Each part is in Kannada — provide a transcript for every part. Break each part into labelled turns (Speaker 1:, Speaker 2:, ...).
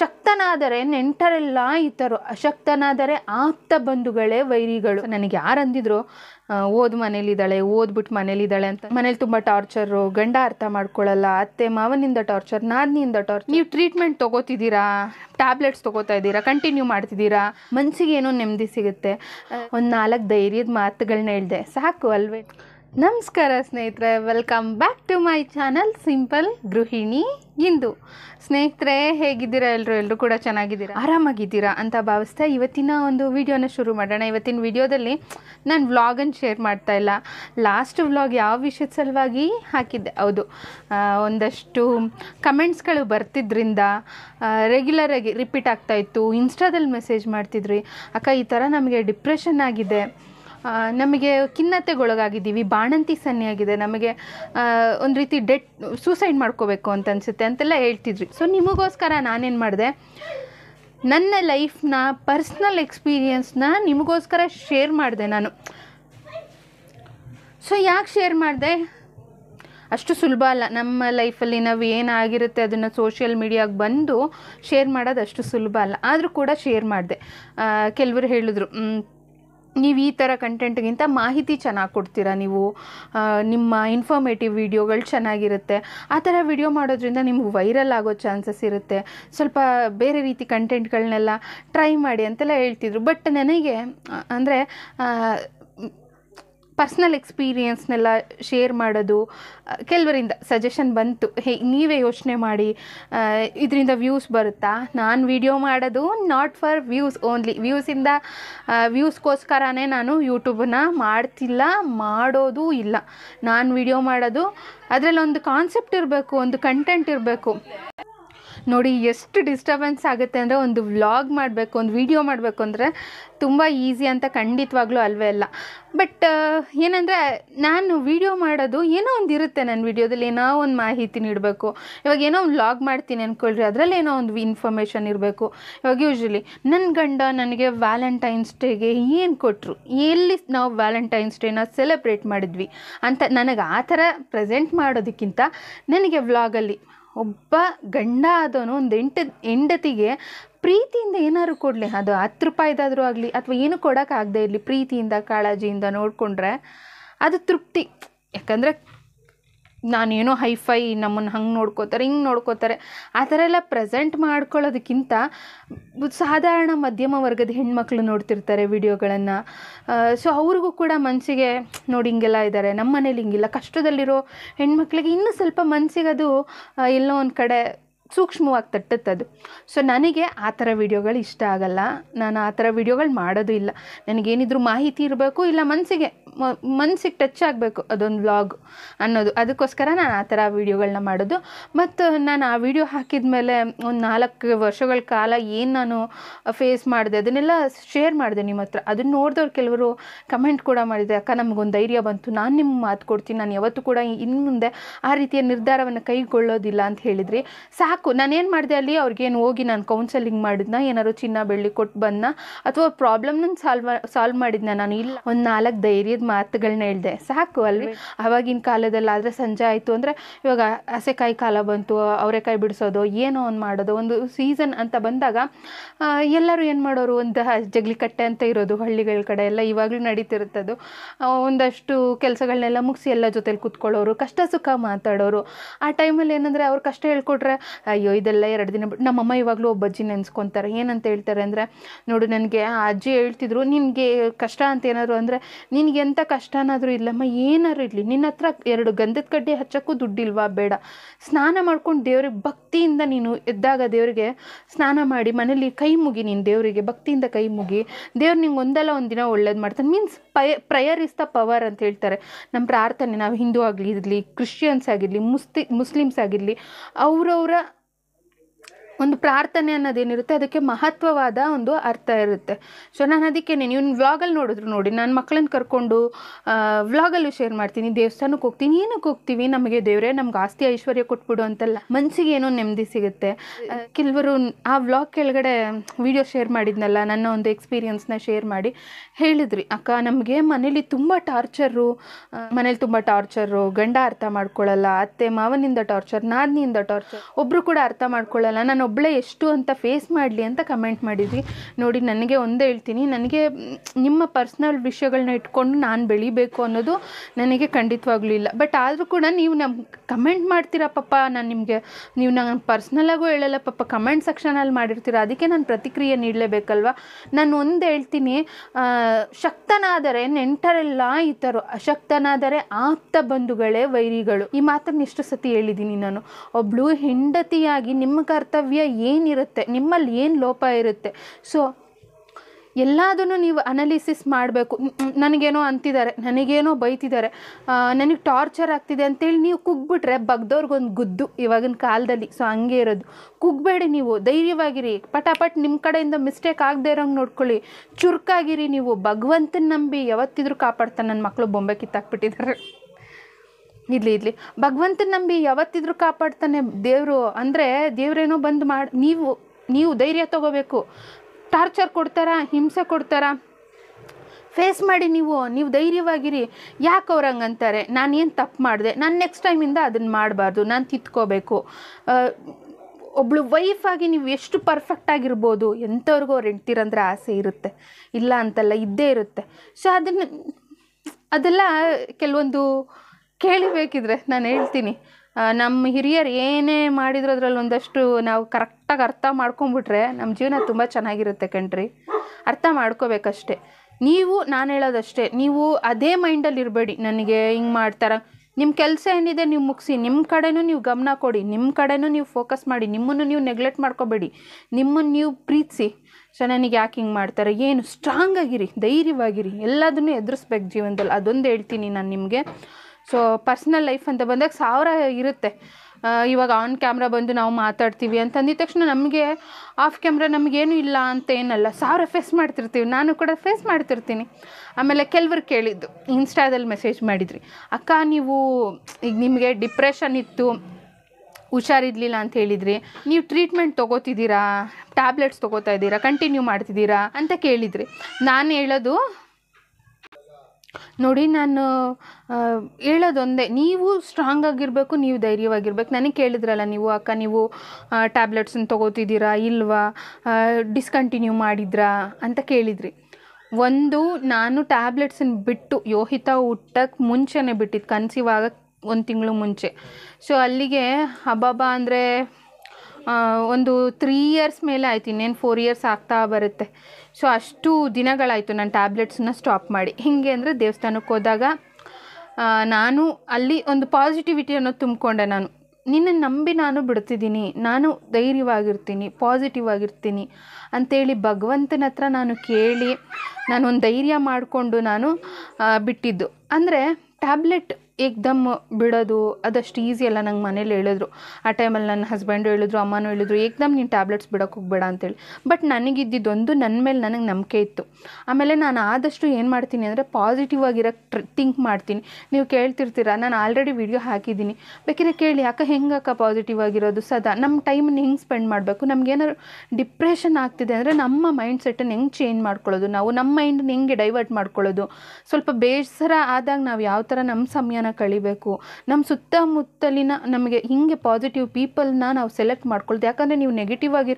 Speaker 1: ಶಕ್ತನಾದರೆ ನೆಂಟರೆಲ್ಲ ಇತರು ಅಶಕ್ತನಾದರೆ ಆಪ್ತ ಬಂಧುಗಳೇ ವೈರಿಗಳು ನನಗೆ ಯಾರು ಅಂದಿದ್ರು ಓದ್ ಮನೇಲಿದ್ದಾಳೆ ಓದ್ಬಿಟ್ಟು ಮನೇಲಿದ್ದಾಳೆ ಅಂತ ಮನೇಲಿ ತುಂಬ ಟಾರ್ಚರು ಗಂಡ ಅರ್ಥ ಮಾಡ್ಕೊಳ್ಳಲ್ಲ ಅತ್ತೆ ಮಾವನಿಂದ ಟಾರ್ಚರ್ ನಾದಿನಿಂದ ಟಾರ್ಚರ್ ನೀವು ಟ್ರೀಟ್ಮೆಂಟ್ ತೊಗೋತಿದ್ದೀರಾ ಟ್ಯಾಬ್ಲೆಟ್ಸ್ ತಗೋತಾ ಇದ್ದೀರಾ ಕಂಟಿನ್ಯೂ ಮಾಡ್ತಿದ್ದೀರಾ ಮನ್ಸಿಗೆ ಏನೋ ನೆಮ್ಮದಿ ಸಿಗುತ್ತೆ ಒಂದು ನಾಲ್ಕು ಧೈರ್ಯದ ಮಾತುಗಳನ್ನ ಹೇಳಿದೆ ಸಾಕು ಅಲ್ವೇ ನಮಸ್ಕಾರ ಸ್ನೇಹಿತರೆ welcome back to my channel simple ಗೃಹಿಣಿ ಇಂದು ಸ್ನೇಹಿತರೆ ಹೇಗಿದ್ದೀರಾ ಎಲ್ಲರೂ ಎಲ್ಲರೂ ಕೂಡ ಚೆನ್ನಾಗಿದ್ದೀರಾ ಆರಾಮಾಗಿದ್ದೀರಾ ಅಂತ ಭಾವಿಸ್ತಾ ಇವತ್ತಿನ ಒಂದು ವೀಡಿಯೋನ ಶುರು ಮಾಡೋಣ ಇವತ್ತಿನ ವಿಡಿಯೋದಲ್ಲಿ ನಾನು ವ್ಲಾಗನ್ನು ಶೇರ್ ಮಾಡ್ತಾ ಇಲ್ಲ ಲಾಸ್ಟ್ ವ್ಲಾಗ್ ಯಾವ ವಿಷಯದ ಸಲುವಾಗಿ ಹಾಕಿದ್ದೆ ಹೌದು ಒಂದಷ್ಟು ಕಮೆಂಟ್ಸ್ಗಳು ಬರ್ತಿದ್ದರಿಂದ ರೆಗ್ಯುಲರಾಗಿ ರಿಪೀಟ್ ಆಗ್ತಾಯಿತ್ತು ಇನ್ಸ್ಟಾದಲ್ಲಿ ಮೆಸೇಜ್ ಮಾಡ್ತಿದ್ರಿ ಅಕ್ಕ ಈ ಥರ ನಮಗೆ ಡಿಪ್ರೆಷನ್ ಆಗಿದೆ ನಮಗೆ ಖಿನ್ನತೆಗೊಳಗಾಗಿದ್ದೀವಿ ಬಾಣಂತಿ ಸನ್ನಿಯಾಗಿದೆ ನಮಗೆ ಒಂದು ರೀತಿ ಡೆಟ್ ಸೂಸೈಡ್ ಮಾಡ್ಕೋಬೇಕು ಅಂತ ಅನಿಸುತ್ತೆ ಅಂತೆಲ್ಲ ಹೇಳ್ತಿದ್ವಿ ಸೊ ನಿಮಗೋಸ್ಕರ ನಾನೇನು ಮಾಡಿದೆ ನನ್ನ ಲೈಫ್ನ ಪರ್ಸ್ನಲ್ ಎಕ್ಸ್ಪೀರಿಯನ್ಸ್ನ ನಿಮಗೋಸ್ಕರ ಶೇರ್ ಮಾಡಿದೆ ನಾನು ಸೊ ಯಾಕೆ ಶೇರ್ ಮಾಡಿದೆ ಅಷ್ಟು ಸುಲಭ ಅಲ್ಲ ನಮ್ಮ ಲೈಫಲ್ಲಿ ನಾವು ಏನಾಗಿರುತ್ತೆ ಅದನ್ನು ಸೋಷಿಯಲ್ ಮೀಡಿಯಾಗೆ ಬಂದು ಶೇರ್ ಮಾಡೋದು ಅಷ್ಟು ಸುಲಭ ಅಲ್ಲ ಆದರೂ ಕೂಡ ಶೇರ್ ಮಾಡಿದೆ ಕೆಲವರು ಹೇಳಿದ್ರು ನೀವು ಈ ಥರ ಕಂಟೆಂಟ್ಗಿಂತ ಮಾಹಿತಿ ಚೆನ್ನಾಗಿ ಕೊಡ್ತೀರಾ ನೀವು ನಿಮ್ಮ ಇನ್ಫಾರ್ಮೇಟಿವ್ ವೀಡಿಯೋಗಳು ಚೆನ್ನಾಗಿರುತ್ತೆ ಆ ಥರ ವಿಡಿಯೋ ಮಾಡೋದ್ರಿಂದ ನಿಮ್ಗೆ ವೈರಲ್ ಆಗೋ ಚಾನ್ಸಸ್ ಇರುತ್ತೆ ಸ್ವಲ್ಪ ಬೇರೆ ರೀತಿ ಕಂಟೆಂಟ್ಗಳನ್ನೆಲ್ಲ ಟ್ರೈ ಮಾಡಿ ಅಂತೆಲ್ಲ ಹೇಳ್ತಿದ್ರು ಬಟ್ ನನಗೆ ಅಂದರೆ ಪರ್ಸ್ನಲ್ ಎಕ್ಸ್ಪೀರಿಯೆನ್ಸ್ನೆಲ್ಲ ಶೇರ್ ಮಾಡೋದು ಕೆಲವರಿಂದ ಸಜೆಷನ್ ಬಂತು ಹೇ ನೀವೇ ಯೋಚನೆ ಮಾಡಿ ಇದರಿಂದ ವ್ಯೂಸ್ ಬರುತ್ತಾ ನಾನು ವಿಡಿಯೋ ಮಾಡೋದು ನಾಟ್ ಫಾರ್ ವ್ಯೂಸ್ ಓನ್ಲಿ ವ್ಯೂಸಿಂದ ವ್ಯೂಸ್ಗೋಸ್ಕರನೇ ನಾನು ಯೂಟ್ಯೂಬನ್ನ ಮಾಡ್ತಿಲ್ಲ ಮಾಡೋದು ಇಲ್ಲ ನಾನು ವಿಡಿಯೋ ಮಾಡೋದು ಅದರಲ್ಲೊಂದು ಕಾನ್ಸೆಪ್ಟ್ ಇರಬೇಕು ಒಂದು ಕಂಟೆಂಟ್ ಇರಬೇಕು ನೋಡಿ ಎಷ್ಟು ಡಿಸ್ಟರ್ಬೆನ್ಸ್ ಆಗುತ್ತೆ ಅಂದರೆ ಒಂದು ವ್ಲಾಗ್ ಮಾಡಬೇಕು ಒಂದು ವೀಡಿಯೋ ಮಾಡಬೇಕು ಅಂದರೆ ತುಂಬ ಈಸಿ ಅಂತ ಖಂಡಿತವಾಗ್ಲೂ ಅಲ್ವೇ ಅಲ್ಲ ಬಟ್ ಏನಂದರೆ ನಾನು ವೀಡಿಯೋ ಮಾಡೋದು ಏನೋ ಒಂದು ಇರುತ್ತೆ ನನ್ನ ವೀಡಿಯೋದಲ್ಲಿ ಏನೋ ಒಂದು ಮಾಹಿತಿ ನೀಡಬೇಕು ಇವಾಗ ಏನೋ ಒಂದು ವ್ಲಾಗ್ ಮಾಡ್ತೀನಿ ಅಂದ್ಕೊಳ್ರಿ ಅದರಲ್ಲಿ ಏನೋ ಒಂದು ಇನ್ಫಾರ್ಮೇಷನ್ ಇರಬೇಕು ಇವಾಗ ಯೂಶ್ವಲಿ ನನ್ನ ಗಂಡ ನನಗೆ ವ್ಯಾಲೆಂಟೈನ್ಸ್ ಡೇಗೆ ಏನು ಕೊಟ್ಟರು ಎಲ್ಲಿ ನಾವು ವ್ಯಾಲೆಂಟೈನ್ಸ್ ಡೇನ ಸೆಲೆಬ್ರೇಟ್ ಮಾಡಿದ್ವಿ ಅಂತ ನನಗೆ ಆ ಥರ ಪ್ರೆಸೆಂಟ್ ಮಾಡೋದಕ್ಕಿಂತ ನನಗೆ ವ್ಲಾಗಲ್ಲಿ ಒಬ್ಬ ಗಂಡ ಆದವನು ಒಂದು ಎಂಟ ಹೆಂಡತಿಗೆ ಪ್ರೀತಿಯಿಂದ ಏನಾದ್ರು ಕೊಡಲಿ ಅದು ಹತ್ತು ರೂಪಾಯಿದಾದರೂ ಆಗಲಿ ಅಥವಾ ಏನು ಕೊಡೋಕ್ಕಾಗದೇ ಇರಲಿ ಪ್ರೀತಿಯಿಂದ ಕಾಳಜಿಯಿಂದ ನೋಡಿಕೊಂಡ್ರೆ ಅದು ತೃಪ್ತಿ ಯಾಕಂದರೆ ನಾನೇನೋ ಹೈಫೈ ನಮ್ಮನ್ನು ಹಂಗೆ ನೋಡ್ಕೋತಾರೆ ಹಿಂಗೆ ನೋಡ್ಕೋತಾರೆ ಆ ಥರ ಎಲ್ಲ ಪ್ರೆಸೆಂಟ್ ಮಾಡ್ಕೊಳ್ಳೋದಕ್ಕಿಂತ ಸಾಧಾರಣ ಮಧ್ಯಮ ವರ್ಗದ ಹೆಣ್ಮಕ್ಳು ನೋಡ್ತಿರ್ತಾರೆ ವಿಡಿಯೋಗಳನ್ನು ಸೊ ಅವ್ರಿಗೂ ಕೂಡ ಮನಸ್ಸಿಗೆ ನೋಡಿ ಹಿಂಗೆಲ್ಲ ಇದ್ದಾರೆ ನಮ್ಮ ಮನೇಲಿ ಹಿಂಗಿಲ್ಲ ಕಷ್ಟದಲ್ಲಿರೋ ಹೆಣ್ಮಕ್ಳಿಗೆ ಇನ್ನೂ ಸ್ವಲ್ಪ ಮನಸ್ಸಿಗೆ ಅದು ಎಲ್ಲೋ ಒಂದು ಕಡೆ ಸೂಕ್ಷ್ಮವಾಗಿ ತಟ್ಟುತ್ತದು ಸೊ ನನಗೆ ಆ ಥರ ವೀಡಿಯೋಗಳು ಇಷ್ಟ ಆಗಲ್ಲ ನಾನು ಆ ಥರ ವೀಡಿಯೋಗಳು ಮಾಡೋದು ಇಲ್ಲ ನನಗೇನಿದ್ರು ಮಾಹಿತಿ ಇರಬೇಕು ಇಲ್ಲ ಮನಸ್ಸಿಗೆ ಮನಸ್ಸಿಗೆ ಟಚ್ ಆಗಬೇಕು ಅದೊಂದು ವ್ಲಾಗ್ ಅನ್ನೋದು ಅದಕ್ಕೋಸ್ಕರ ನಾನು ಆ ಥರ ವೀಡಿಯೋಗಳನ್ನ ಮಾಡೋದು ಮತ್ತು ನಾನು ಆ ವೀಡಿಯೋ ಹಾಕಿದ ಮೇಲೆ ಒಂದು ನಾಲ್ಕು ವರ್ಷಗಳ ಕಾಲ ಏನು ನಾನು ಫೇಸ್ ಮಾಡಿದೆ ಅದನ್ನೆಲ್ಲ ಶೇರ್ ಮಾಡಿದೆ ನಿಮ್ಮ ಹತ್ರ ಅದನ್ನ ನೋಡಿದವ್ರು ಕೆಲವರು ಕಮೆಂಟ್ ಕೂಡ ಮಾಡಿದೆ ಅಕ್ಕ ನಮಗೊಂದು ಧೈರ್ಯ ಬಂತು ನಾನು ನಿಮ್ಗೆ ಮಾತು ಕೊಡ್ತೀನಿ ನಾನು ಯಾವತ್ತೂ ಕೂಡ ಇನ್ನು ಮುಂದೆ ಆ ರೀತಿಯ ನಿರ್ಧಾರವನ್ನು ಕೈಗೊಳ್ಳೋದಿಲ್ಲ ಅಂತ ಹೇಳಿದ್ರಿ ಸಾ ಸಾಕು ನಾನೇನು ಮಾಡಿದೆ ಅಲ್ಲಿ ಅವ್ರಿಗೇನು ಹೋಗಿ ನಾನು ಕೌನ್ಸೆಲಿಂಗ್ ಮಾಡಿದ್ನ ಏನಾದ್ರು ಚಿನ್ನ ಬೆಳ್ಳಿ ಕೊಟ್ಟು ಬಂದ ಅಥವಾ ಪ್ರಾಬ್ಲಮ್ನ ಸಾಲ್ವ್ ಸಾಲ್ವ್ ಮಾಡಿದ್ನ ನಾನು ಇಲ್ಲ ಒಂದು ನಾಲ್ಕು ಧೈರ್ಯದ ಮಾತುಗಳನ್ನ ಹೇಳಿದೆ ಸಾಕು ಅಲ್ವೇ ಅವಾಗಿನ ಕಾಲದಲ್ಲಿ ಆದರೆ ಸಂಜೆ ಆಯಿತು ಅಂದರೆ ಇವಾಗ ಹಸೆಕಾಯಿ ಕಾಲ ಬಂತು ಅವರೆಕಾಯಿ ಬಿಡಿಸೋದು ಏನೋ ಒಂದು ಮಾಡೋದು ಒಂದು ಸೀಸನ್ ಅಂತ ಬಂದಾಗ ಎಲ್ಲರೂ ಏನು ಮಾಡೋರು ಒಂದು ಜಗ್ಲಿ ಕಟ್ಟೆ ಅಂತ ಇರೋದು ಹಳ್ಳಿಗಳ ಕಡೆ ಎಲ್ಲ ಇವಾಗಲೂ ನಡೀತಿರುತ್ತದು ಒಂದಷ್ಟು ಕೆಲಸಗಳನ್ನೆಲ್ಲ ಮುಗಿಸಿ ಎಲ್ಲ ಜೊತೆಲಿ ಕೂತ್ಕೊಳ್ಳೋರು ಕಷ್ಟ ಸುಖ ಮಾತಾಡೋರು ಆ ಟೈಮಲ್ಲಿ ಏನಂದರೆ ಅವ್ರು ಕಷ್ಟ ಹೇಳ್ಕೊಟ್ರೆ ಅಯ್ಯೋ ಇದೆಲ್ಲ ಎರಡು ದಿನ ಬಿಟ್ಟು ನಮ್ಮಮ್ಮ ಇವಾಗಲೂ ಒಬ್ಬ ಅಜ್ಜಿ ನೆನೆಸ್ಕೊತಾರೆ ಏನಂತ ಹೇಳ್ತಾರೆ ಅಂದರೆ ನೋಡು ನನಗೆ ಆ ಅಜ್ಜಿ ಹೇಳ್ತಿದ್ರು ನಿನಗೆ ಕಷ್ಟ ಅಂತ ಏನಾದ್ರು ಅಂದರೆ ನಿನಗೆ ಎಂಥ ಕಷ್ಟನಾದರೂ ಇಲ್ಲಮ್ಮ ಏನಾದ್ರು ಇರಲಿ ನಿನ್ನ ಹತ್ರ ಎರಡು ಗಂಧದ ಕಡ್ಡಿ ಹಚ್ಚೋಕ್ಕೂ ದುಡ್ಡಿಲ್ವಾ ಬೇಡ ಸ್ನಾನ ಮಾಡ್ಕೊಂಡು ದೇವ್ರಿಗೆ ಭಕ್ತಿಯಿಂದ ನೀನು ಎದ್ದಾಗ ದೇವರಿಗೆ ಸ್ನಾನ ಮಾಡಿ ಮನೇಲಿ ಕೈ ಮುಗಿ ನೀನು ದೇವರಿಗೆ ಭಕ್ತಿಯಿಂದ ಕೈ ಮುಗಿ ದೇವ್ರು ನಿಂಗೆ ಒಂದಲ್ಲ ಒಂದು ದಿನ ಒಳ್ಳೇದು ಮಾಡ್ತಾನೆ ಮೀನ್ಸ್ ಪಯ ಪ್ರಯರ್ ಇಸ್ ದ ಪವರ್ ಅಂತ ಹೇಳ್ತಾರೆ ನಮ್ಮ ಪ್ರಾರ್ಥನೆ ನಾವು ಹಿಂದೂ ಆಗಲಿ ಇರಲಿ ಕ್ರಿಶ್ಚಿಯನ್ಸ್ ಆಗಿರಲಿ ಮುಸ್ತಿ ಮುಸ್ಲಿಮ್ಸ್ ಆಗಿರಲಿ ಅವರವರ ಒಂದು ಪ್ರಾರ್ಥನೆ ಅನ್ನೋದೇನಿರುತ್ತೆ ಅದಕ್ಕೆ ಮಹತ್ವವಾದ ಒಂದು ಅರ್ಥ ಇರುತ್ತೆ ಸೊ ನಾನು ಅದಕ್ಕೇನೆ ಇವ್ನ ವ್ಲಾಗಲ್ಲಿ ನೋಡಿದ್ರು ನೋಡಿ ನಾನು ಮಕ್ಕಳನ್ನ ಕರ್ಕೊಂಡು ವ್ಲಾಗಲ್ಲೂ ಶೇರ್ ಮಾಡ್ತೀನಿ ದೇವಸ್ಥಾನಕ್ಕೆ ಹೋಗ್ತೀನಿ ಏನಕ್ಕೆ ಹೋಗ್ತೀವಿ ನಮಗೆ ದೇವರೇ ನಮ್ಗೆ ಆಸ್ತಿ ಐಶ್ವರ್ಯ ಕೊಟ್ಬಿಡು ಅಂತಲ್ಲ ಮನಸ್ಸಿಗೆ ಏನೋ ನೆಮ್ಮದಿ ಸಿಗುತ್ತೆ ಕೆಲವರು ಆ ವ್ಲಾಗ್ ಕೆಳಗಡೆ ವಿಡಿಯೋ ಶೇರ್ ಮಾಡಿದ್ನಲ್ಲ ನನ್ನ ಒಂದು ಎಕ್ಸ್ಪೀರಿಯನ್ಸ್ನ ಶೇರ್ ಮಾಡಿ ಹೇಳಿದ್ರಿ ಅಕ್ಕ ನಮಗೆ ಮನೇಲಿ ತುಂಬ ಟಾರ್ಚರು ಮನೇಲಿ ತುಂಬ ಟಾರ್ಚರು ಗಂಡ ಅರ್ಥ ಮಾಡ್ಕೊಳ್ಳಲ್ಲ ಅತ್ತೆ ಮಾವನಿಂದ ಟಾರ್ಚರ್ ನಾದಿನಿಯಿಂದ ಟಾರ್ಚರ್ ಒಬ್ಬರು ಕೂಡ ಅರ್ಥ ಮಾಡ್ಕೊಳ್ಳಲ್ಲ ನಾನು ಒಬ್ಬಳೇ ಎಷ್ಟು ಅಂತ ಫೇಸ್ ಮಾಡಲಿ ಅಂತ ಕಮೆಂಟ್ ಮಾಡಿದ್ವಿ ನೋಡಿ ನನಗೆ ಒಂದೇ ಹೇಳ್ತೀನಿ ನನಗೆ ನಿಮ್ಮ ಪರ್ಸ್ನಲ್ ವಿಷಯಗಳನ್ನ ಇಟ್ಕೊಂಡು ನಾನು ಬೆಳಿಬೇಕು ಅನ್ನೋದು ನನಗೆ ಖಂಡಿತವಾಗ್ಲೂ ಇಲ್ಲ ಬಟ್ ಆದರೂ ಕೂಡ ನೀವು ನಮ್ಮ ಕಮೆಂಟ್ ಮಾಡ್ತೀರಾ ಪಪ್ಪ ನಾನು ನಿಮಗೆ ನೀವು ನಾನು ಪರ್ಸ್ನಲಾಗೂ ಹೇಳಲ್ಲ ಪಪ್ಪ ಕಮೆಂಟ್ ಸೆಕ್ಷನಲ್ಲಿ ಮಾಡಿರ್ತೀರ ಅದಕ್ಕೆ ನಾನು ಪ್ರತಿಕ್ರಿಯೆ ನೀಡಲೇಬೇಕಲ್ವ ನಾನು ಒಂದು ಹೇಳ್ತೀನಿ ಶಕ್ತನಾದರೆ ನೆಂಟರೆಲ್ಲ ಈ ಅಶಕ್ತನಾದರೆ ಆಪ್ತ ಬಂಧುಗಳೇ ವೈರಿಗಳು ಈ ಮಾತನ್ನ ಎಷ್ಟು ಸತಿ ಹೇಳಿದ್ದೀನಿ ನಾನು ಒಬ್ಳು ಹೆಂಡತಿಯಾಗಿ ನಿಮ್ಮ ಕರ್ತವ್ಯ ಭಾವ್ಯ ಏನಿರುತ್ತೆ ನಿಮ್ಮಲ್ಲಿ ಏನು ಲೋಪ ಇರುತ್ತೆ ಸೊ ಎಲ್ಲದನ್ನು ನೀವು ಅನಾಲಿಸಿಸ್ ಮಾಡಬೇಕು ನನಗೇನೋ ಅಂತಿದ್ದಾರೆ ನನಗೇನೋ ಬೈತಿದ್ದಾರೆ ನನಗೆ ಟಾರ್ಚರ್ ಆಗ್ತಿದೆ ಅಂತೇಳಿ ನೀವು ಕುಗ್ಬಿಟ್ರೆ ಬಗ್ದವ್ರಿಗೊಂದು ಗುದ್ದು ಇವಾಗಿನ ಕಾಲದಲ್ಲಿ ಸೊ ಹಂಗೆ ಇರೋದು ಕುಗ್ಬೇಡಿ ನೀವು ಧೈರ್ಯವಾಗಿರಿ ಪಟಾಪಟ್ ನಿಮ್ಮ ಕಡೆಯಿಂದ ಮಿಸ್ಟೇಕ್ ಆಗದೆ ಇರೋಂಗೆ ನೋಡ್ಕೊಳ್ಳಿ ಚುರುಕಾಗಿರಿ ನೀವು ಭಗವಂತನ ನಂಬಿ ಯಾವತ್ತಿದ್ರೂ ಕಾಪಾಡ್ತಾನೆ ನನ್ನ ಮಕ್ಕಳು ಬೊಂಬೆ ಕಿತ್ತಾಕ್ಬಿಟ್ಟಿದ್ದಾರೆ ಇರಲಿ ಇರಲಿ ಭಗವಂತನ ನಂಬಿ ಯಾವತ್ತಿದ್ರೂ ಕಾಪಾಡ್ತಾನೆ ದೇವರು ಅಂದರೆ ದೇವರೇನೋ ಬಂದು ಮಾಡಿ ನೀವು ನೀವು ಧೈರ್ಯ ತಗೋಬೇಕು ಟಾರ್ಚರ್ ಕೊಡ್ತಾರಾ ಹಿಂಸೆ ಕೊಡ್ತಾರಾ ಫೇಸ್ ಮಾಡಿ ನೀವು ನೀವು ಧೈರ್ಯವಾಗಿರಿ ಯಾಕೆ ಅವ್ರು ಹಂಗಂತಾರೆ ನಾನೇನು ತಪ್ಪು ಮಾಡಿದೆ ನಾನು ನೆಕ್ಸ್ಟ್ ಟೈಮಿಂದ ಅದನ್ನು ಮಾಡಬಾರ್ದು ನಾನು ತಿತ್ಕೋಬೇಕು ಒಬ್ಳು ವೈಫಾಗಿ ನೀವು ಎಷ್ಟು ಪರ್ಫೆಕ್ಟ್ ಆಗಿರ್ಬೋದು ಎಂಥವ್ರಿಗೂ ಅವ್ರು ಹೆಂಡ್ತೀರಂದ್ರೆ ಆಸೆ ಇರುತ್ತೆ ಇಲ್ಲ ಅಂತಲ್ಲ ಇದ್ದೇ ಇರುತ್ತೆ ಸೊ ಅದನ್ನು ಅದೆಲ್ಲ ಕೆಲವೊಂದು ಕೇಳಿ ಬೇಕಿದ್ರೆ ನಾನು ಹೇಳ್ತೀನಿ ನಮ್ಮ ಹಿರಿಯರು ಏನೇ ಮಾಡಿದ್ರು ಅದರಲ್ಲಿ ಒಂದಷ್ಟು ನಾವು ಕರೆಕ್ಟಾಗಿ ಅರ್ಥ ಮಾಡ್ಕೊಂಬಿಟ್ರೆ ನಮ್ಮ ಜೀವನ ತುಂಬ ಚೆನ್ನಾಗಿರುತ್ತೆ ಕಣ್ರಿ ಅರ್ಥ ಮಾಡ್ಕೋಬೇಕಷ್ಟೆ ನೀವು ನಾನು ಹೇಳೋದಷ್ಟೇ ನೀವು ಅದೇ ಮೈಂಡಲ್ಲಿ ಇರಬೇಡಿ ನನಗೆ ಹಿಂಗೆ ಮಾಡ್ತಾರೆ ನಿಮ್ಮ ಕೆಲಸ ಏನಿದೆ ನೀವು ಮುಗಿಸಿ ನಿಮ್ಮ ಕಡೆನೂ ನೀವು ಗಮನ ಕೊಡಿ ನಿಮ್ಮ ಕಡೆನೂ ನೀವು ಫೋಕಸ್ ಮಾಡಿ ನಿಮ್ಮನ್ನು ನೀವು ನೆಗ್ಲೆಕ್ಟ್ ಮಾಡ್ಕೋಬೇಡಿ ನಿಮ್ಮನ್ನು ನೀವು ಪ್ರೀತಿಸಿ ಸೊ ನನಗೆ ಯಾಕೆ ಹಿಂಗೆ ಮಾಡ್ತಾರೆ ಏನು ಸ್ಟ್ರಾಂಗ್ ಆಗಿರಿ ಧೈರ್ಯವಾಗಿರಿ ಎಲ್ಲದನ್ನೂ ಎದುರಿಸ್ಬೇಕು ಜೀವನದಲ್ಲಿ ಅದೊಂದು ಹೇಳ್ತೀನಿ ನಾನು ನಿಮಗೆ ಸೊ ಪರ್ಸ್ನಲ್ ಲೈಫ್ ಅಂತ ಬಂದಾಗ ಸಾವಿರ ಇರುತ್ತೆ ಇವಾಗ ಆನ್ ಕ್ಯಾಮ್ರಾ ಬಂದು ನಾವು ಮಾತಾಡ್ತೀವಿ ಅಂತ ಅಂದಿದ ತಕ್ಷಣ ನಮಗೆ ಆಫ್ ಕ್ಯಾಮ್ರಾ ನಮಗೇನು ಇಲ್ಲ ಅಂತ ಏನಲ್ಲ ಸಾವಿರ ಫೇಸ್ ಮಾಡ್ತಿರ್ತೀವಿ ನಾನು ಕೂಡ ಫೇಸ್ ಮಾಡ್ತಿರ್ತೀನಿ ಆಮೇಲೆ ಕೆಲವರು ಕೇಳಿದ್ದು ಇನ್ಸ್ಟಾದಲ್ಲಿ ಮೆಸೇಜ್ ಮಾಡಿದ್ರಿ ಅಕ್ಕ ನೀವು ಈಗ ನಿಮಗೆ ಡಿಪ್ರೆಷನ್ ಇತ್ತು ಹುಷಾರಿರಲಿಲ್ಲ ಅಂತ ಹೇಳಿದ್ರಿ ನೀವು ಟ್ರೀಟ್ಮೆಂಟ್ ತೊಗೋತಿದ್ದೀರಾ ಟ್ಯಾಬ್ಲೆಟ್ಸ್ ತೊಗೋತಾ ಇದ್ದೀರಾ ಕಂಟಿನ್ಯೂ ಮಾಡ್ತಿದ್ದೀರಾ ಅಂತ ಕೇಳಿದ್ರಿ ನಾನು ಹೇಳೋದು ನೋಡಿ ನಾನು ಹೇಳೋದೊಂದೇ ನೀವು ಸ್ಟ್ರಾಂಗ್ ಆಗಿರಬೇಕು ನೀವು ಧೈರ್ಯವಾಗಿರ್ಬೇಕು ನನಗೆ ಕೇಳಿದ್ರಲ್ಲ ನೀವು ಅಕ್ಕ ನೀವು ಟ್ಯಾಬ್ಲೆಟ್ಸನ್ನು ತೊಗೋತಿದ್ದೀರಾ ಇಲ್ವಾ ಡಿಸ್ಕಂಟಿನ್ಯೂ ಮಾಡಿದ್ರಾ ಅಂತ ಕೇಳಿದ್ರಿ ಒಂದು ನಾನು ಟ್ಯಾಬ್ಲೆಟ್ಸನ್ನು ಬಿಟ್ಟು ಯೋಹಿತ ಹುಟ್ಟಕ್ಕೆ ಮುಂಚೆನೇ ಬಿಟ್ಟಿದ್ದು ಕನ್ಸೀವ್ ಆಗಕ್ಕೆ ಒಂದು ತಿಂಗಳು ಮುಂಚೆ ಸೊ ಅಲ್ಲಿಗೆ ಹಬ್ಬಬ್ಬ ಅಂದರೆ ಒಂದು ತ್ರೀ ಇಯರ್ಸ್ ಮೇಲೆ ಆಯ್ತು ಇನ್ನೇನು ಫೋರ್ ಇಯರ್ಸ್ ಆಗ್ತಾ ಬರುತ್ತೆ ಸೊ ಅಷ್ಟು ದಿನಗಳಾಯಿತು ನಾನು ಟ್ಯಾಬ್ಲೆಟ್ಸನ್ನ ಸ್ಟಾಪ್ ಮಾಡಿ ಹೀಗೆ ಅಂದರೆ ದೇವಸ್ಥಾನಕ್ಕೆ ಹೋದಾಗ ನಾನು ಅಲ್ಲಿ ಒಂದು ಪಾಸಿಟಿವಿಟಿ ಅನ್ನೋದು ತುಂಬಿಕೊಂಡೆ ನಾನು ನಿನ್ನನ್ನು ನಂಬಿ ನಾನು ಬಿಡ್ತಿದ್ದೀನಿ ನಾನು ಧೈರ್ಯವಾಗಿರ್ತೀನಿ ಪಾಸಿಟಿವ್ ಆಗಿರ್ತೀನಿ ಅಂಥೇಳಿ ಭಗವಂತನ ಹತ್ರ ನಾನು ಕೇಳಿ ನಾನೊಂದು ಧೈರ್ಯ ಮಾಡಿಕೊಂಡು ನಾನು ಬಿಟ್ಟಿದ್ದು ಅಂದರೆ ಟ್ಯಾಬ್ಲೆಟ್ ಏಕ್ದಮ್ ಬಿಡೋದು ಅದಷ್ಟು ಈಸಿ ಅಲ್ಲ ನಂಗೆ ಮನೇಲಿ ಹೇಳಿದ್ರು ಆ ಟೈಮಲ್ಲಿ ನನ್ನ ಹಸ್ಬೆಂಡು ಹೇಳಿದ್ರು ಅಮ್ಮನೂ ಹೇಳಿದ್ರು ಏಕ್ದಮ್ ನೀನು ಟ್ಯಾಬ್ಲೆಟ್ಸ್ ಬಿಡೋಕೆ ಹೋಗ್ಬೇಡ ಅಂತೇಳಿ ಬಟ್ ನನಗಿದ್ದಿದ್ದೊಂದು ನನ್ನ ಮೇಲೆ ನನಗೆ ನಂಬಿಕೆ ಇತ್ತು ಆಮೇಲೆ ನಾನು ಆದಷ್ಟು ಏನು ಮಾಡ್ತೀನಿ ಅಂದರೆ ಪಾಸಿಟಿವ್ ಟ್ರ ಥಿಂಕ್ ಮಾಡ್ತೀನಿ ನೀವು ಕೇಳ್ತಿರ್ತೀರ ನಾನು ಆಲ್ರೆಡಿ ವಿಡಿಯೋ ಹಾಕಿದ್ದೀನಿ ಬೇಕಿದ್ರೆ ಕೇಳಿ ಅಕ್ಕ ಪಾಸಿಟಿವ್ ಆಗಿರೋದು ಸದಾ ನಮ್ಮ ಟೈಮನ್ನು ಹೆಂಗೆ ಸ್ಪೆಂಡ್ ಮಾಡಬೇಕು ನಮಗೇನಾದ್ರು ಡಿಪ್ರೆಷನ್ ಆಗ್ತಿದೆ ಅಂದರೆ ನಮ್ಮ ಮೈಂಡ್ ಸೆಟ್ಟನ್ನು ಹೆಂಗೆ ಚೇಂಜ್ ಮಾಡ್ಕೊಳ್ಳೋದು ನಾವು ನಮ್ಮ ಮೈಂಡನ್ನ ಹೆಂಗೆ ಡೈವರ್ಟ್ ಮಾಡ್ಕೊಳ್ಳೋದು ಸ್ವಲ್ಪ ಬೇಸರ ಆದಾಗ ನಾವು ಯಾವ ಥರ ನಮ್ಮ ಸಮಯ ಕಳಿಬೇಕು ನಮ್ಮ ಸುತ್ತಮುತ್ತಲಿನ ನಮಗೆ ಹಿಂಗೆ ಪಾಸಿಟಿವ್ ಪೀಪಲ್ನ ನಾವು ಸೆಲೆಕ್ಟ್ ಮಾಡ್ಕೊಳ್ತೀವಿ ಯಾಕಂದರೆ ನೀವು ನೆಗೆಟಿವ್ ಆಗಿ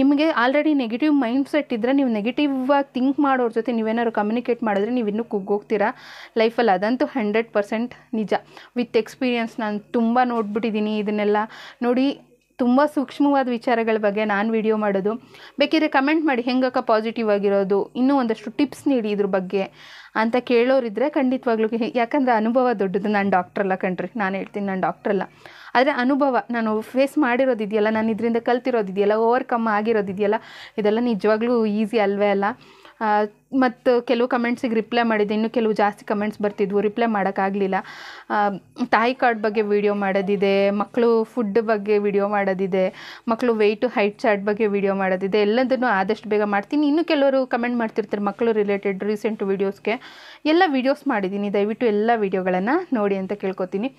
Speaker 1: ನಿಮಗೆ ಆಲ್ರೆಡಿ ನೆಗೆಟಿವ್ ಮೈಂಡ್ ಸೆಟ್ ಇದ್ದರೆ ನೀವು ನೆಗೆಟಿವ್ ಆಗಿ ಥಿಂಕ್ ಮಾಡೋರ ಜೊತೆ ನೀವೇನಾದ್ರು ಕಮ್ಯುನಿಕೇಟ್ ಮಾಡಿದ್ರೆ ನೀವು ಇನ್ನೂ ಕುಗ್ಗೋಗ್ತೀರಾ ಲೈಫಲ್ಲಿ ಅದಂತೂ ಹಂಡ್ರೆಡ್ ಪರ್ಸೆಂಟ್ ನಿಜ ವಿತ್ ಎಕ್ಸ್ಪೀರಿಯನ್ಸ್ ನಾನು ತುಂಬ ನೋಡ್ಬಿಟ್ಟಿದ್ದೀನಿ ಇದನ್ನೆಲ್ಲ ನೋಡಿ ತುಂಬ ಸೂಕ್ಷ್ಮವಾದ ವಿಚಾರಗಳ ಬಗ್ಗೆ ನಾನು ವಿಡಿಯೋ ಮಾಡೋದು ಬೇಕಿದ್ರೆ ಕಮೆಂಟ್ ಮಾಡಿ ಹೆಂಗಕ್ಕ ಪಾಸಿಟಿವ್ ಆಗಿರೋದು ಇನ್ನೂ ಒಂದಷ್ಟು ಟಿಪ್ಸ್ ನೀಡಿ ಇದ್ರ ಬಗ್ಗೆ ಅಂತ ಕೇಳೋರಿದ್ರೆ ಖಂಡಿತವಾಗ್ಲೂ ಯಾಕಂದರೆ ಅನುಭವ ದೊಡ್ಡದು ನಾನು ಡಾಕ್ಟ್ರಲ್ಲ ಕಣ್ರಿ ನಾನು ಹೇಳ್ತೀನಿ ನಾನು ಡಾಕ್ಟ್ರಲ್ಲ ಆದರೆ ಅನುಭವ ನಾನು ಫೇಸ್ ಮಾಡಿರೋದಿದೆಯಲ್ಲ ನಾನು ಇದರಿಂದ ಕಲ್ತಿರೋದಿದೆಯಲ್ಲ ಓವರ್ಕಮ್ ಆಗಿರೋದಿದೆಯಲ್ಲ ಇದೆಲ್ಲ ನಿಜವಾಗ್ಲೂ ಈಸಿ ಅಲ್ವೇ ಅಲ್ಲ ಮತ್ತು ಕೆಲವು ಕಮೆಂಟ್ಸಿಗೆ ರಿಪ್ಲೈ ಮಾಡಿದ್ದೆ ಇನ್ನು ಕೆಲವು ಜಾಸ್ತಿ ಕಮೆಂಟ್ಸ್ ಬರ್ತಿದ್ವು ರಿಪ್ಲೈ ಮಾಡೋಕ್ಕಾಗಲಿಲ್ಲ ತಾಯಿ ಕಾರ್ಡ್ ಬಗ್ಗೆ ವೀಡಿಯೋ ಮಾಡೋದಿದೆ ಮಕ್ಕಳು ಫುಡ್ ಬಗ್ಗೆ ವಿಡಿಯೋ ಮಾಡೋದಿದೆ ಮಕ್ಕಳು ವೆಯ್ಟ್ ಹೈಟ್ ಚಾರ್ಟ್ ಬಗ್ಗೆ ವೀಡಿಯೋ ಮಾಡೋದಿದೆ ಎಲ್ಲದನ್ನು ಆದಷ್ಟು ಬೇಗ ಮಾಡ್ತೀನಿ ಇನ್ನು ಕೆಲವರು ಕಮೆಂಟ್ ಮಾಡ್ತಿರ್ತಾರೆ ಮಕ್ಕಳು ರಿಲೇಟೆಡ್ ರೀಸೆಂಟ್ ವೀಡಿಯೋಸ್ಗೆ ಎಲ್ಲ ವೀಡಿಯೋಸ್ ಮಾಡಿದ್ದೀನಿ ದಯವಿಟ್ಟು ಎಲ್ಲ ವೀಡಿಯೋಗಳನ್ನು ನೋಡಿ ಅಂತ ಕೇಳ್ಕೊತೀನಿ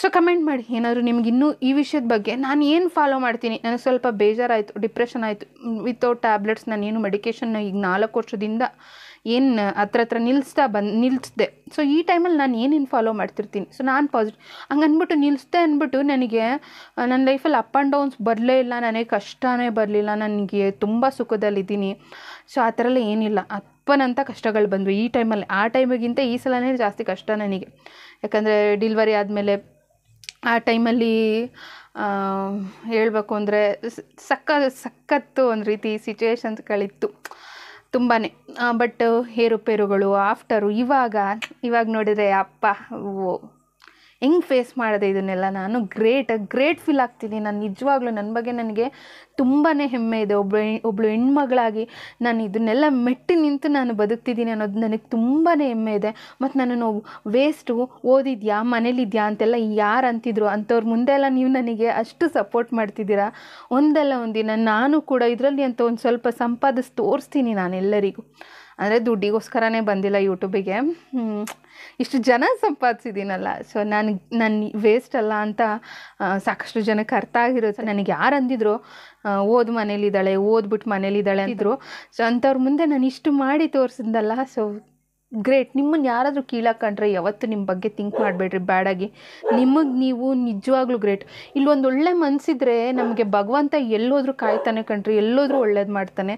Speaker 1: ಸೊ ಕಮೆಂಟ್ ಮಾಡಿ ಏನಾದರೂ ನಿಮ್ಗೆ ಇನ್ನೂ ಈ ವಿಷಯದ ಬಗ್ಗೆ ನಾನು ಏನು ಫಾಲೋ ಮಾಡ್ತೀನಿ ನನಗೆ ಸ್ವಲ್ಪ ಬೇಜಾರಾಯಿತು ಡಿಪ್ರೆಷನ್ ಆಯಿತು ವಿತೌಟ್ ಟ್ಯಾಬ್ಲೆಟ್ಸ್ ನಾನು ಏನು ಮೆಡಿಕೇಶನ್ ಈಗ ನಾಲ್ಕು ವರ್ಷದಿಂದ ಏನು ಹತ್ರ ಹತ್ರ ನಿಲ್ಲಿಸ್ತಾ ಬಂದು ನಿಲ್ಲಿಸಿದೆ ಸೊ ಈ ಟೈಮಲ್ಲಿ ನಾನು ಏನೇನು ಫಾಲೋ ಮಾಡ್ತಿರ್ತೀನಿ ಸೊ ನಾನು ಪಾಸಿಟಿವ್ ಹಂಗೆ ಅಂದ್ಬಿಟ್ಟು ನಿಲ್ಲಿಸ್ದೆ ಅಂದ್ಬಿಟ್ಟು ನನಗೆ ನನ್ನ ಲೈಫಲ್ಲಿ ಅಪ್ ಆ್ಯಂಡ್ ಡೌನ್ಸ್ ಬರಲೇ ಇಲ್ಲ ನನಗೆ ಕಷ್ಟವೇ ಬರಲಿಲ್ಲ ನನಗೆ ತುಂಬ ಸುಖದಲ್ಲಿದ್ದೀನಿ ಸೊ ಆ ಥರ ಎಲ್ಲ ಏನಿಲ್ಲ ಅಪ್ಪನಂಥ ಕಷ್ಟಗಳು ಬಂದ್ವಿ ಈ ಟೈಮಲ್ಲಿ ಆ ಟೈಮಿಗಿಂತ ಈ ಸಲನೇ ಜಾಸ್ತಿ ಕಷ್ಟ ನನಗೆ ಯಾಕಂದರೆ ಡಿಲ್ವರಿ ಆದಮೇಲೆ ಆ ಟೈಮಲ್ಲಿ ಹೇಳಬೇಕು ಅಂದರೆ ಸಕ್ಕ ಸಖತ್ತು ಒಂದು ರೀತಿ ಸಿಚುವೇಶನ್ಸ್ಗಳಿತ್ತು ತುಂಬಾ ಬಟ್ ಏರುಪೇರುಗಳು ಆಫ್ಟರು ಇವಾಗ ಇವಾಗ ನೋಡಿದರೆ ಅಪ್ಪ ಓ ಹೆಂಗೆ ಫೇಸ್ ಮಾಡಿದೆ ಇದನ್ನೆಲ್ಲ ನಾನು ಗ್ರೇಟ್ ಗ್ರೇಟ್ ಫೀಲ್ ಆಗ್ತೀನಿ ನಾನು ನಿಜವಾಗ್ಲೂ ನನ್ನ ಬಗ್ಗೆ ನನಗೆ ತುಂಬಾ ಹೆಮ್ಮೆ ಇದೆ ಒಬ್ಬಳು ಒಬ್ಬಳು ಹೆಣ್ಮಗಳಾಗಿ ನಾನು ಇದನ್ನೆಲ್ಲ ಮೆಟ್ಟಿ ನಿಂತು ನಾನು ಬದುಕ್ತಿದ್ದೀನಿ ಅನ್ನೋದು ನನಗೆ ತುಂಬಾ ಹೆಮ್ಮೆ ಇದೆ ಮತ್ತು ನನ್ನನ್ನು ವೇಸ್ಟು ಓದಿದ್ಯಾ ಮನೇಲಿದ್ಯಾ ಅಂತೆಲ್ಲ ಯಾರು ಅಂತಿದ್ರು ಅಂಥವ್ರ ಮುಂದೆ ಎಲ್ಲ ನೀವು ನನಗೆ ಅಷ್ಟು ಸಪೋರ್ಟ್ ಮಾಡ್ತಿದ್ದೀರಾ ಒಂದಲ್ಲ ಒಂದಿನ ನಾನು ಕೂಡ ಇದರಲ್ಲಿ ಅಂತ ಒಂದು ಸ್ವಲ್ಪ ಸಂಪಾದಿಸಿ ತೋರಿಸ್ತೀನಿ ನಾನು ಎಲ್ಲರಿಗೂ ಅಂದರೆ ದುಡ್ಡಿಗೋಸ್ಕರನೇ ಬಂದಿಲ್ಲ ಯೂಟ್ಯೂಬಿಗೆ ಇಷ್ಟು ಜನ ಸಂಪಾದಿಸಿದ್ದೀನಲ್ಲ ಸೊ ನನಗೆ ನನ್ನ ವೇಸ್ಟ್ ಅಲ್ಲ ಅಂತ ಸಾಕಷ್ಟು ಜನಕ್ಕೆ ಅರ್ಥ ಆಗಿರುತ್ತೆ ನನಗೆ ಯಾರು ಅಂದಿದ್ರು ಓದ್ ಮನೇಲಿದ್ದಾಳೆ ಓದ್ಬಿಟ್ಟು ಮನೇಲಿದ್ದಾಳೆ ಅಂದರು ಸೊ ಅಂಥವ್ರ ಮುಂದೆ ನಾನು ಇಷ್ಟು ಮಾಡಿ ತೋರಿಸಿದ್ನಲ್ಲ ಸೊ ಗ್ರೇಟ್ ನಿಮ್ಮನ್ನು ಯಾರಾದರೂ ಕೀಳಾಕಂಡ್ರೆ ಯಾವತ್ತು ನಿಮ್ಮ ಬಗ್ಗೆ ಥಿಂಕ್ ಮಾಡಬೇಡ್ರಿ ಬ್ಯಾಡಾಗಿ ನಿಮಗೆ ನೀವು ನಿಜವಾಗ್ಲೂ ಗ್ರೇಟ್ ಇಲ್ಲೊಂದು ಒಳ್ಳೆ ಮನಸ್ಸಿದ್ರೆ ನಮಗೆ ಭಗವಂತ ಎಲ್ಲೋದ್ರೂ ಕಾಯ್ತಾನೆ ಕಣ್ರಿ ಎಲ್ಲೋದ್ರೂ ಒಳ್ಳೇದು ಮಾಡ್ತಾನೆ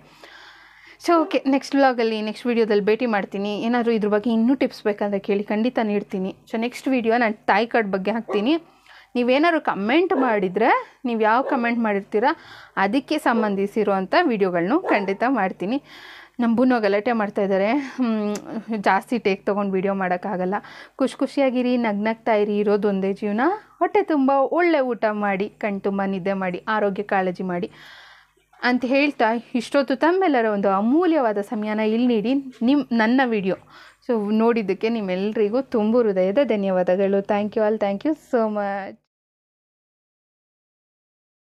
Speaker 1: ಸೊ ಓಕೆ ನೆಕ್ಸ್ಟ್ ವ್ಲಾಗಲ್ಲಿ ನೆಕ್ಸ್ಟ್ ವೀಡಿಯೋದಲ್ಲಿ ಭೇಟಿ ಮಾಡ್ತೀನಿ ಏನಾದರೂ ಇದ್ರ ಬಗ್ಗೆ ಇನ್ನೂ ಟಿಪ್ಸ್ ಬೇಕಂತ ಕೇಳಿ ಖಂಡಿತ ನೀಡ್ತೀನಿ ಸೊ ನೆಕ್ಸ್ಟ್ ವೀಡಿಯೋ ನಾನು ತಾಯಿ ಕಾರ್ಡ್ ಬಗ್ಗೆ ಹಾಕ್ತೀನಿ ನೀವೇನಾದ್ರು ಕಮೆಂಟ್ ಮಾಡಿದರೆ ನೀವು ಯಾವ ಕಮೆಂಟ್ ಮಾಡಿರ್ತೀರ ಅದಕ್ಕೆ ಸಂಬಂಧಿಸಿರುವಂಥ ವೀಡಿಯೋಗಳನ್ನೂ ಖಂಡಿತ ಮಾಡ್ತೀನಿ ನಂಬುನೋ ಗಲಾಟೆ ಮಾಡ್ತಾಯಿದ್ದಾರೆ ಜಾಸ್ತಿ ಟೇಕ್ ತೊಗೊಂಡು ವೀಡಿಯೋ ಮಾಡೋಕ್ಕಾಗಲ್ಲ ಖುಷಿ ಖುಷಿಯಾಗಿರಿ ನಗ್ನಾಗ್ತಾ ಇರಿ ಇರೋದೊಂದೇ ಜೀವನ ಹೊಟ್ಟೆ ತುಂಬ ಒಳ್ಳೆ ಊಟ ಮಾಡಿ ತುಂಬ ನಿದ್ದೆ ಮಾಡಿ ಆರೋಗ್ಯ ಕಾಳಜಿ ಮಾಡಿ ಅಂತ ಹೇಳ್ತಾ ಇಷ್ಟೊತ್ತು ತಮ್ಮೆಲ್ಲರ ಒಂದು ಅಮೂಲ್ಯವಾದ ಸಮಯನ ಇಲ್ಲಿ ನೀಡಿ ನಿಮ್ಮ ನನ್ನ ವಿಡಿಯೋ ಸೊ ನೋಡಿದ್ದಕ್ಕೆ ನಿಮ್ಮೆಲ್ಲರಿಗೂ ತುಂಬ ಹೃದಯದ ಧನ್ಯವಾದಗಳು thank you all thank you so much